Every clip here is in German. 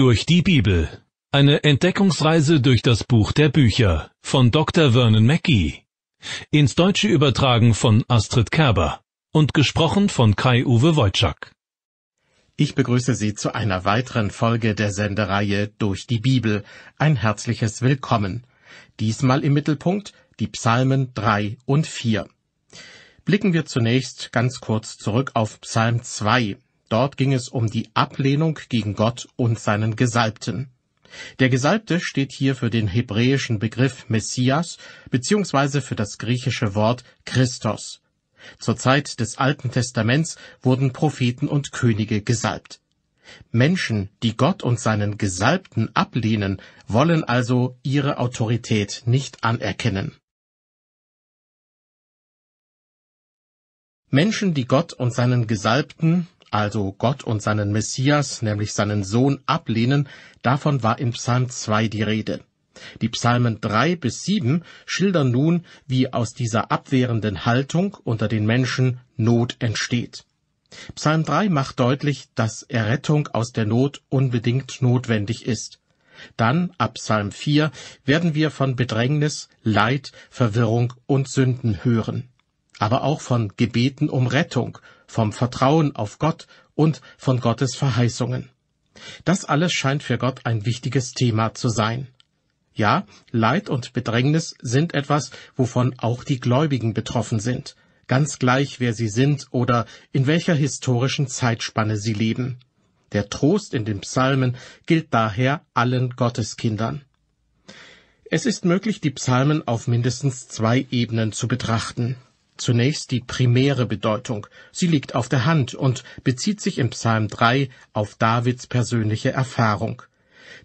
durch die Bibel. Eine Entdeckungsreise durch das Buch der Bücher von Dr. Vernon Mackey. Ins Deutsche übertragen von Astrid Kerber und gesprochen von Kai-Uwe Wojczak. Ich begrüße Sie zu einer weiteren Folge der Sendereihe Durch die Bibel. Ein herzliches Willkommen. Diesmal im Mittelpunkt die Psalmen 3 und 4. Blicken wir zunächst ganz kurz zurück auf Psalm 2. Dort ging es um die Ablehnung gegen Gott und seinen Gesalbten. Der Gesalbte steht hier für den hebräischen Begriff Messias bzw. für das griechische Wort Christos. Zur Zeit des Alten Testaments wurden Propheten und Könige gesalbt. Menschen, die Gott und seinen Gesalbten ablehnen, wollen also ihre Autorität nicht anerkennen. Menschen, die Gott und seinen Gesalbten, also Gott und seinen Messias, nämlich seinen Sohn, ablehnen, davon war im Psalm 2 die Rede. Die Psalmen 3 bis 7 schildern nun, wie aus dieser abwehrenden Haltung unter den Menschen Not entsteht. Psalm 3 macht deutlich, dass Errettung aus der Not unbedingt notwendig ist. Dann, ab Psalm 4, werden wir von Bedrängnis, Leid, Verwirrung und Sünden hören. Aber auch von Gebeten um Rettung, vom Vertrauen auf Gott und von Gottes Verheißungen. Das alles scheint für Gott ein wichtiges Thema zu sein. Ja, Leid und Bedrängnis sind etwas, wovon auch die Gläubigen betroffen sind, ganz gleich wer sie sind oder in welcher historischen Zeitspanne sie leben. Der Trost in den Psalmen gilt daher allen Gotteskindern. Es ist möglich, die Psalmen auf mindestens zwei Ebenen zu betrachten. Zunächst die primäre Bedeutung. Sie liegt auf der Hand und bezieht sich im Psalm 3 auf Davids persönliche Erfahrung.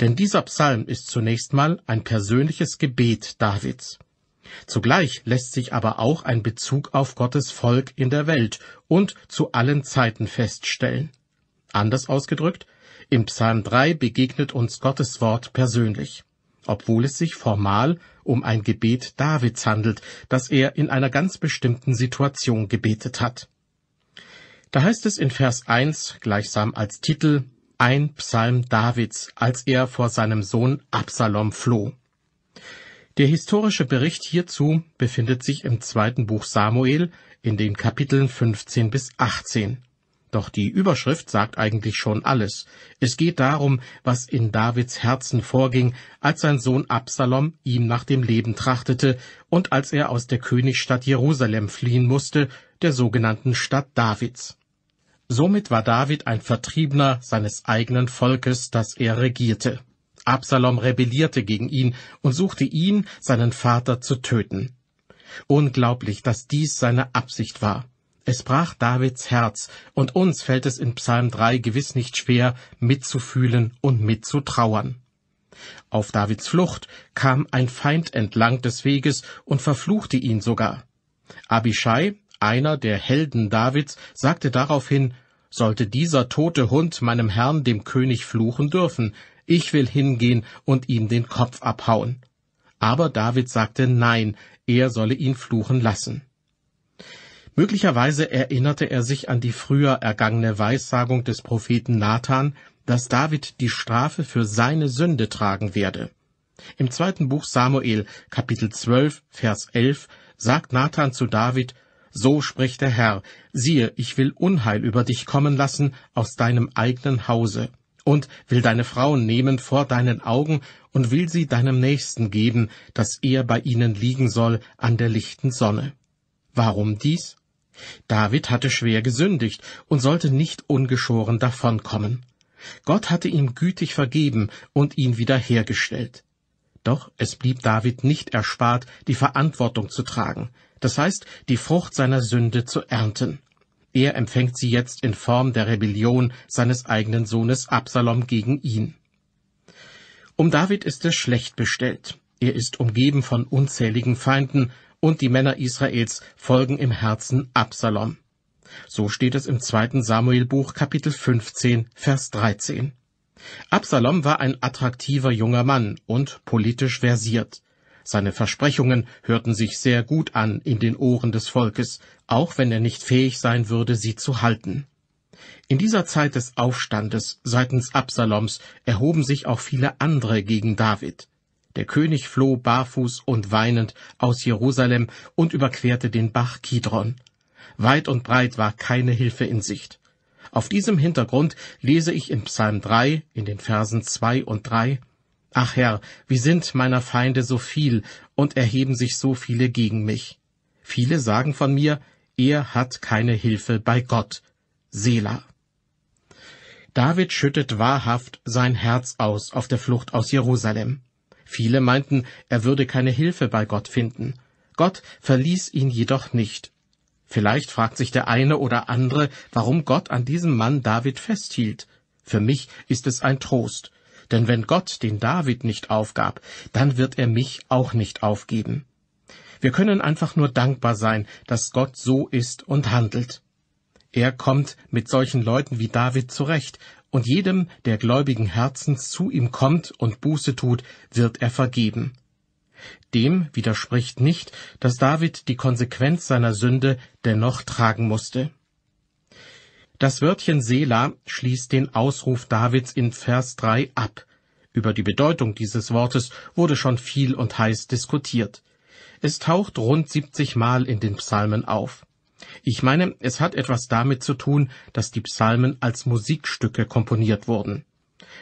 Denn dieser Psalm ist zunächst mal ein persönliches Gebet Davids. Zugleich lässt sich aber auch ein Bezug auf Gottes Volk in der Welt und zu allen Zeiten feststellen. Anders ausgedrückt, im Psalm 3 begegnet uns Gottes Wort persönlich obwohl es sich formal um ein Gebet Davids handelt, das er in einer ganz bestimmten Situation gebetet hat. Da heißt es in Vers 1 gleichsam als Titel Ein Psalm Davids, als er vor seinem Sohn Absalom floh. Der historische Bericht hierzu befindet sich im zweiten Buch Samuel in den Kapiteln 15 bis 18. Doch die Überschrift sagt eigentlich schon alles. Es geht darum, was in Davids Herzen vorging, als sein Sohn Absalom ihm nach dem Leben trachtete und als er aus der Königsstadt Jerusalem fliehen musste, der sogenannten Stadt Davids. Somit war David ein Vertriebener seines eigenen Volkes, das er regierte. Absalom rebellierte gegen ihn und suchte ihn, seinen Vater, zu töten. Unglaublich, dass dies seine Absicht war. Es brach Davids Herz, und uns fällt es in Psalm 3 gewiss nicht schwer, mitzufühlen und mitzutrauern. Auf Davids Flucht kam ein Feind entlang des Weges und verfluchte ihn sogar. Abishai, einer der Helden Davids, sagte daraufhin, sollte dieser tote Hund meinem Herrn dem König fluchen dürfen, ich will hingehen und ihm den Kopf abhauen. Aber David sagte nein, er solle ihn fluchen lassen. Möglicherweise erinnerte er sich an die früher ergangene Weissagung des Propheten Nathan, dass David die Strafe für seine Sünde tragen werde. Im zweiten Buch Samuel, Kapitel 12, Vers 11, sagt Nathan zu David, so spricht der Herr, siehe, ich will Unheil über dich kommen lassen aus deinem eigenen Hause, und will deine Frauen nehmen vor deinen Augen und will sie deinem Nächsten geben, dass er bei ihnen liegen soll an der lichten Sonne. Warum dies? David hatte schwer gesündigt und sollte nicht ungeschoren davonkommen. Gott hatte ihm gütig vergeben und ihn wiederhergestellt. Doch es blieb David nicht erspart, die Verantwortung zu tragen, das heißt, die Frucht seiner Sünde zu ernten. Er empfängt sie jetzt in Form der Rebellion seines eigenen Sohnes Absalom gegen ihn. Um David ist es schlecht bestellt. Er ist umgeben von unzähligen Feinden und die Männer Israels folgen im Herzen Absalom. So steht es im zweiten Samuelbuch Kapitel 15, Vers 13. Absalom war ein attraktiver junger Mann und politisch versiert. Seine Versprechungen hörten sich sehr gut an in den Ohren des Volkes, auch wenn er nicht fähig sein würde, sie zu halten. In dieser Zeit des Aufstandes seitens Absaloms erhoben sich auch viele andere gegen David. Der König floh barfuß und weinend aus Jerusalem und überquerte den Bach Kidron. Weit und breit war keine Hilfe in Sicht. Auf diesem Hintergrund lese ich in Psalm 3 in den Versen 2 und 3 Ach Herr, wie sind meiner Feinde so viel und erheben sich so viele gegen mich. Viele sagen von mir, er hat keine Hilfe bei Gott. Selah. David schüttet wahrhaft sein Herz aus auf der Flucht aus Jerusalem. Viele meinten, er würde keine Hilfe bei Gott finden. Gott verließ ihn jedoch nicht. Vielleicht fragt sich der eine oder andere, warum Gott an diesem Mann David festhielt. Für mich ist es ein Trost, denn wenn Gott den David nicht aufgab, dann wird er mich auch nicht aufgeben. Wir können einfach nur dankbar sein, dass Gott so ist und handelt. Er kommt mit solchen Leuten wie David zurecht und jedem, der gläubigen Herzens zu ihm kommt und Buße tut, wird er vergeben. Dem widerspricht nicht, dass David die Konsequenz seiner Sünde dennoch tragen musste. Das Wörtchen Sela schließt den Ausruf Davids in Vers 3 ab. Über die Bedeutung dieses Wortes wurde schon viel und heiß diskutiert. Es taucht rund 70 Mal in den Psalmen auf. Ich meine, es hat etwas damit zu tun, dass die Psalmen als Musikstücke komponiert wurden.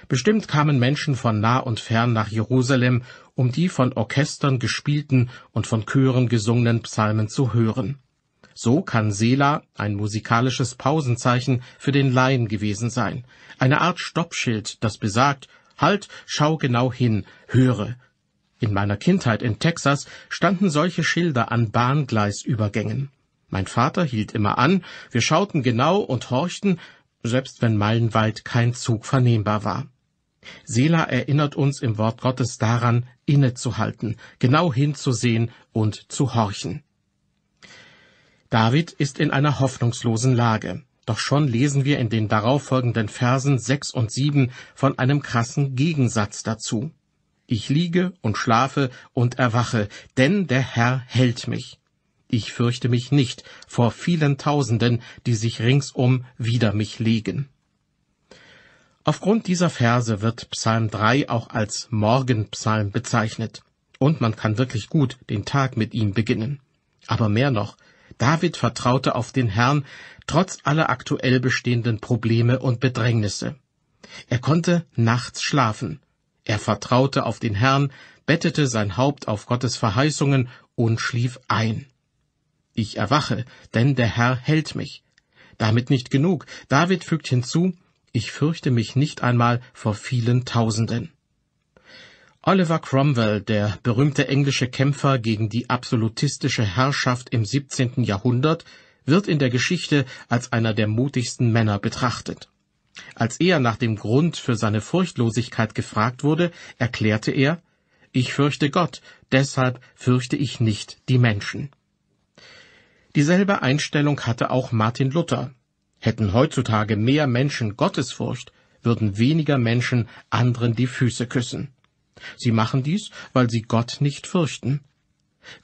Bestimmt kamen Menschen von nah und fern nach Jerusalem, um die von Orchestern gespielten und von Chören gesungenen Psalmen zu hören. So kann Sela ein musikalisches Pausenzeichen für den Laien gewesen sein, eine Art Stoppschild, das besagt, halt, schau genau hin, höre. In meiner Kindheit in Texas standen solche Schilder an Bahngleisübergängen. Mein Vater hielt immer an, wir schauten genau und horchten, selbst wenn meilenweit kein Zug vernehmbar war. Sela erinnert uns im Wort Gottes daran, innezuhalten, genau hinzusehen und zu horchen. David ist in einer hoffnungslosen Lage. Doch schon lesen wir in den darauffolgenden Versen sechs und sieben von einem krassen Gegensatz dazu. Ich liege und schlafe und erwache, denn der Herr hält mich ich fürchte mich nicht vor vielen Tausenden, die sich ringsum wider mich legen. Aufgrund dieser Verse wird Psalm 3 auch als Morgenpsalm bezeichnet, und man kann wirklich gut den Tag mit ihm beginnen. Aber mehr noch, David vertraute auf den Herrn trotz aller aktuell bestehenden Probleme und Bedrängnisse. Er konnte nachts schlafen. Er vertraute auf den Herrn, bettete sein Haupt auf Gottes Verheißungen und schlief ein. Ich erwache, denn der Herr hält mich. Damit nicht genug. David fügt hinzu, ich fürchte mich nicht einmal vor vielen Tausenden. Oliver Cromwell, der berühmte englische Kämpfer gegen die absolutistische Herrschaft im 17. Jahrhundert, wird in der Geschichte als einer der mutigsten Männer betrachtet. Als er nach dem Grund für seine Furchtlosigkeit gefragt wurde, erklärte er, ich fürchte Gott, deshalb fürchte ich nicht die Menschen. Dieselbe Einstellung hatte auch Martin Luther. Hätten heutzutage mehr Menschen Gottesfurcht, würden weniger Menschen anderen die Füße küssen. Sie machen dies, weil sie Gott nicht fürchten.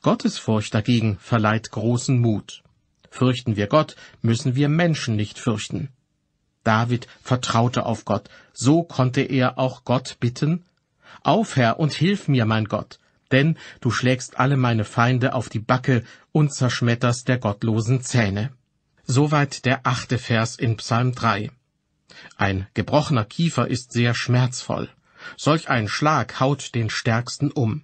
Gottesfurcht dagegen verleiht großen Mut. Fürchten wir Gott, müssen wir Menschen nicht fürchten. David vertraute auf Gott, so konnte er auch Gott bitten Auf, Herr, und hilf mir, mein Gott, denn du schlägst alle meine Feinde auf die Backe und zerschmetterst der Gottlosen Zähne. Soweit der achte Vers in Psalm 3. Ein gebrochener Kiefer ist sehr schmerzvoll. Solch ein Schlag haut den Stärksten um.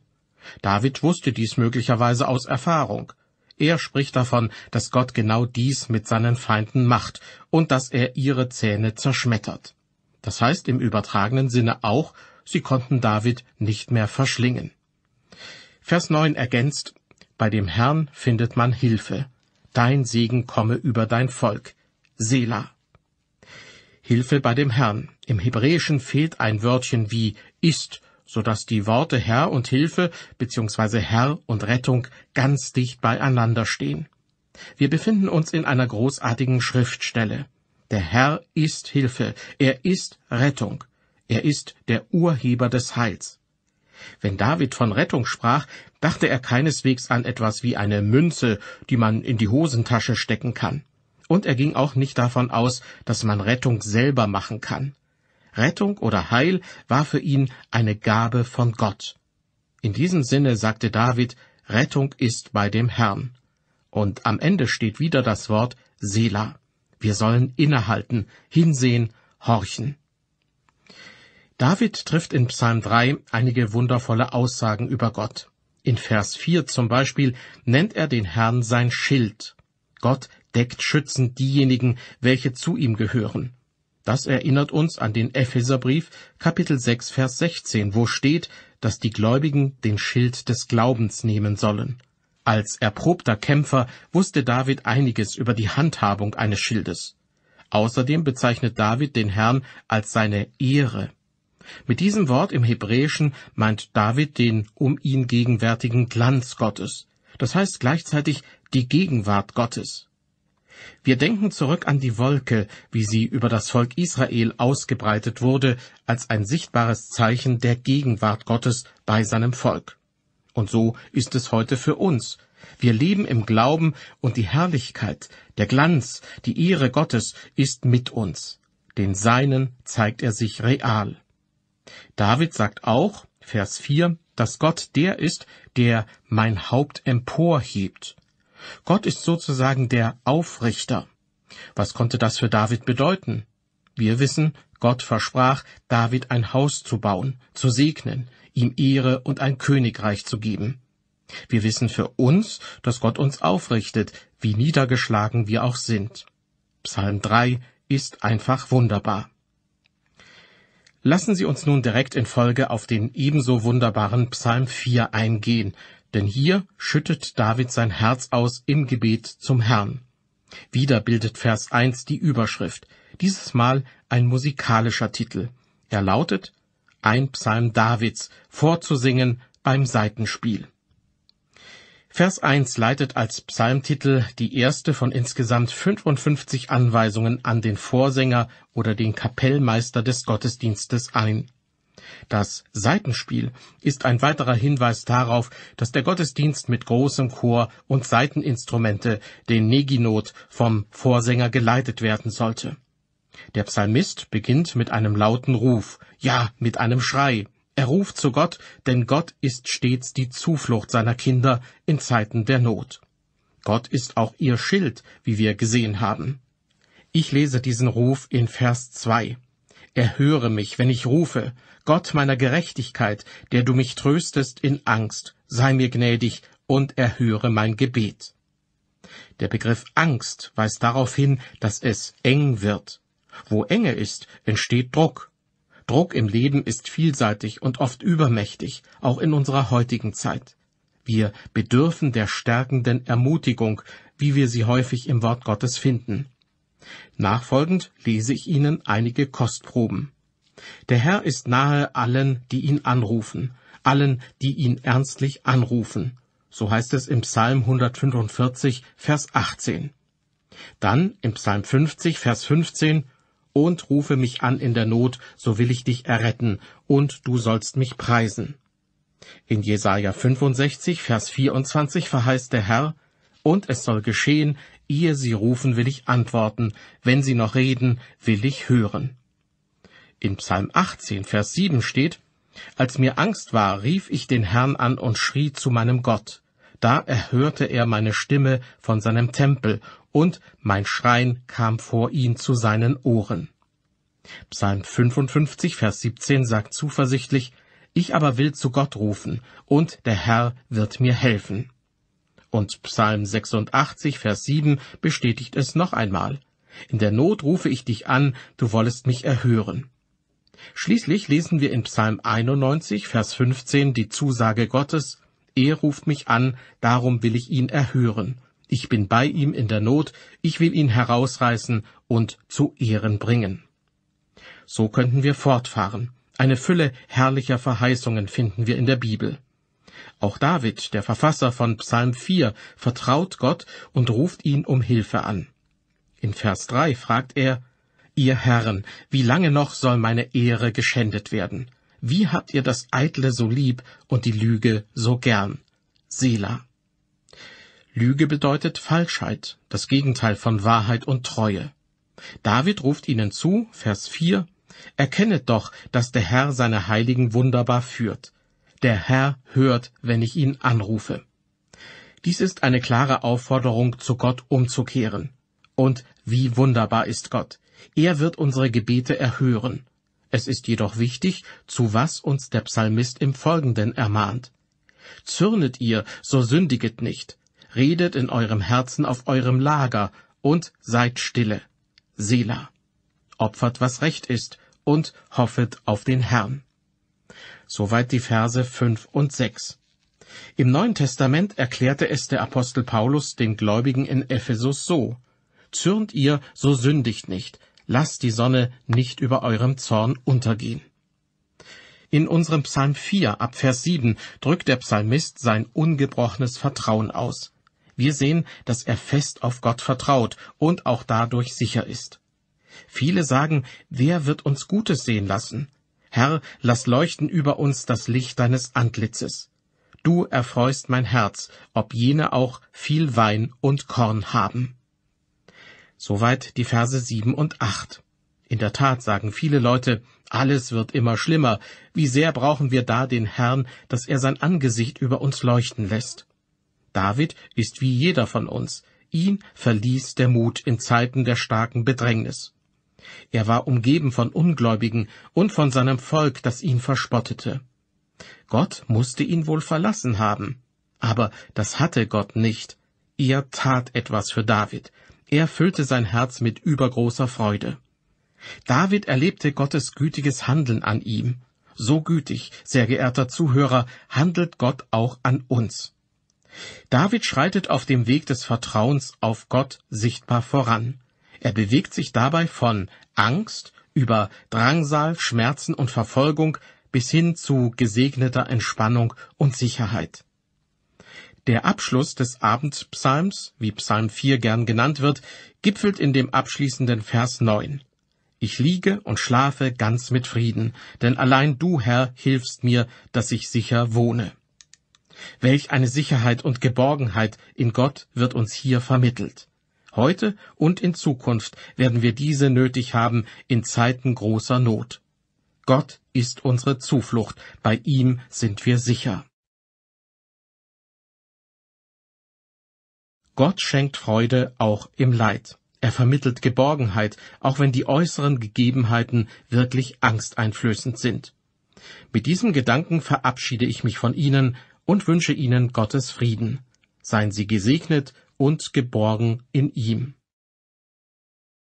David wusste dies möglicherweise aus Erfahrung. Er spricht davon, dass Gott genau dies mit seinen Feinden macht und dass er ihre Zähne zerschmettert. Das heißt im übertragenen Sinne auch, sie konnten David nicht mehr verschlingen. Vers 9 ergänzt, bei dem Herrn findet man Hilfe. Dein Segen komme über dein Volk. Sela. Hilfe bei dem Herrn. Im Hebräischen fehlt ein Wörtchen wie ist, so dass die Worte Herr und Hilfe bzw. Herr und Rettung ganz dicht beieinander stehen. Wir befinden uns in einer großartigen Schriftstelle. Der Herr ist Hilfe, er ist Rettung, er ist der Urheber des Heils. Wenn David von Rettung sprach, dachte er keineswegs an etwas wie eine Münze, die man in die Hosentasche stecken kann. Und er ging auch nicht davon aus, dass man Rettung selber machen kann. Rettung oder Heil war für ihn eine Gabe von Gott. In diesem Sinne sagte David, Rettung ist bei dem Herrn. Und am Ende steht wieder das Wort Sela. Wir sollen innehalten, hinsehen, horchen. David trifft in Psalm 3 einige wundervolle Aussagen über Gott. In Vers 4 zum Beispiel nennt er den Herrn sein Schild. Gott deckt schützend diejenigen, welche zu ihm gehören. Das erinnert uns an den Epheserbrief Kapitel 6 Vers 16, wo steht, dass die Gläubigen den Schild des Glaubens nehmen sollen. Als erprobter Kämpfer wusste David einiges über die Handhabung eines Schildes. Außerdem bezeichnet David den Herrn als seine Ehre. Mit diesem Wort im Hebräischen meint David den um ihn gegenwärtigen Glanz Gottes, das heißt gleichzeitig die Gegenwart Gottes. Wir denken zurück an die Wolke, wie sie über das Volk Israel ausgebreitet wurde, als ein sichtbares Zeichen der Gegenwart Gottes bei seinem Volk. Und so ist es heute für uns. Wir leben im Glauben und die Herrlichkeit, der Glanz, die Ehre Gottes ist mit uns. Den Seinen zeigt er sich real. David sagt auch, Vers 4, dass Gott der ist, der mein Haupt emporhebt. Gott ist sozusagen der Aufrichter. Was konnte das für David bedeuten? Wir wissen, Gott versprach, David ein Haus zu bauen, zu segnen, ihm Ehre und ein Königreich zu geben. Wir wissen für uns, dass Gott uns aufrichtet, wie niedergeschlagen wir auch sind. Psalm 3 ist einfach wunderbar. Lassen Sie uns nun direkt in Folge auf den ebenso wunderbaren Psalm 4 eingehen, denn hier schüttet David sein Herz aus im Gebet zum Herrn. Wieder bildet Vers 1 die Überschrift, dieses Mal ein musikalischer Titel. Er lautet Ein Psalm Davids, vorzusingen beim Seitenspiel. Vers 1 leitet als Psalmtitel die erste von insgesamt 55 Anweisungen an den Vorsänger oder den Kapellmeister des Gottesdienstes ein. Das Seitenspiel ist ein weiterer Hinweis darauf, dass der Gottesdienst mit großem Chor und Seiteninstrumente, den Neginot, vom Vorsänger geleitet werden sollte. Der Psalmist beginnt mit einem lauten Ruf, ja, mit einem Schrei. Er ruft zu Gott, denn Gott ist stets die Zuflucht seiner Kinder in Zeiten der Not. Gott ist auch ihr Schild, wie wir gesehen haben. Ich lese diesen Ruf in Vers 2. Erhöre mich, wenn ich rufe, Gott meiner Gerechtigkeit, der du mich tröstest in Angst, sei mir gnädig und erhöre mein Gebet. Der Begriff Angst weist darauf hin, dass es eng wird. Wo Enge ist, entsteht Druck. Druck im Leben ist vielseitig und oft übermächtig, auch in unserer heutigen Zeit. Wir bedürfen der stärkenden Ermutigung, wie wir sie häufig im Wort Gottes finden. Nachfolgend lese ich Ihnen einige Kostproben. Der Herr ist nahe allen, die ihn anrufen, allen, die ihn ernstlich anrufen. So heißt es im Psalm 145, Vers 18. Dann im Psalm 50, Vers 15, und rufe mich an in der Not, so will ich dich erretten, und du sollst mich preisen. In Jesaja 65, Vers 24 verheißt der Herr, und es soll geschehen, ihr sie rufen, will ich antworten, wenn sie noch reden, will ich hören. In Psalm 18, Vers 7 steht, Als mir Angst war, rief ich den Herrn an und schrie zu meinem Gott. Da erhörte er meine Stimme von seinem Tempel und mein Schrein kam vor ihn zu seinen Ohren. Psalm 55, Vers 17 sagt zuversichtlich, ich aber will zu Gott rufen, und der Herr wird mir helfen. Und Psalm 86, Vers 7 bestätigt es noch einmal. In der Not rufe ich dich an, du wollest mich erhören. Schließlich lesen wir in Psalm 91, Vers 15 die Zusage Gottes, er ruft mich an, darum will ich ihn erhören ich bin bei ihm in der Not, ich will ihn herausreißen und zu Ehren bringen. So könnten wir fortfahren. Eine Fülle herrlicher Verheißungen finden wir in der Bibel. Auch David, der Verfasser von Psalm 4, vertraut Gott und ruft ihn um Hilfe an. In Vers 3 fragt er, Ihr Herren, wie lange noch soll meine Ehre geschändet werden? Wie habt ihr das Eitle so lieb und die Lüge so gern? Selah. Lüge bedeutet Falschheit, das Gegenteil von Wahrheit und Treue. David ruft ihnen zu, Vers 4, Erkennet doch, dass der Herr seine Heiligen wunderbar führt. Der Herr hört, wenn ich ihn anrufe. Dies ist eine klare Aufforderung, zu Gott umzukehren. Und wie wunderbar ist Gott. Er wird unsere Gebete erhören. Es ist jedoch wichtig, zu was uns der Psalmist im Folgenden ermahnt. Zürnet ihr, so sündiget nicht, redet in eurem Herzen auf eurem Lager und seid stille. Sela. Opfert, was recht ist, und hoffet auf den Herrn. Soweit die Verse fünf und sechs. Im Neuen Testament erklärte es der Apostel Paulus den Gläubigen in Ephesus so Zürnt ihr, so sündigt nicht, lasst die Sonne nicht über eurem Zorn untergehen. In unserem Psalm 4 ab Vers 7 drückt der Psalmist sein ungebrochenes Vertrauen aus. Wir sehen, dass er fest auf Gott vertraut und auch dadurch sicher ist. Viele sagen, wer wird uns Gutes sehen lassen? Herr, lass leuchten über uns das Licht deines Antlitzes. Du erfreust mein Herz, ob jene auch viel Wein und Korn haben. Soweit die Verse sieben und acht. In der Tat sagen viele Leute, alles wird immer schlimmer. Wie sehr brauchen wir da den Herrn, dass er sein Angesicht über uns leuchten lässt? David ist wie jeder von uns. Ihn verließ der Mut in Zeiten der starken Bedrängnis. Er war umgeben von Ungläubigen und von seinem Volk, das ihn verspottete. Gott musste ihn wohl verlassen haben. Aber das hatte Gott nicht. Er tat etwas für David. Er füllte sein Herz mit übergroßer Freude. David erlebte Gottes gütiges Handeln an ihm. So gütig, sehr geehrter Zuhörer, handelt Gott auch an uns. David schreitet auf dem Weg des Vertrauens auf Gott sichtbar voran. Er bewegt sich dabei von Angst über Drangsal, Schmerzen und Verfolgung bis hin zu gesegneter Entspannung und Sicherheit. Der Abschluss des Abendpsalms, wie Psalm 4 gern genannt wird, gipfelt in dem abschließenden Vers 9. Ich liege und schlafe ganz mit Frieden, denn allein du, Herr, hilfst mir, dass ich sicher wohne. Welch eine Sicherheit und Geborgenheit in Gott wird uns hier vermittelt. Heute und in Zukunft werden wir diese nötig haben in Zeiten großer Not. Gott ist unsere Zuflucht, bei ihm sind wir sicher. Gott schenkt Freude auch im Leid. Er vermittelt Geborgenheit, auch wenn die äußeren Gegebenheiten wirklich angsteinflößend sind. Mit diesem Gedanken verabschiede ich mich von Ihnen, und wünsche Ihnen Gottes Frieden. Seien Sie gesegnet und geborgen in ihm.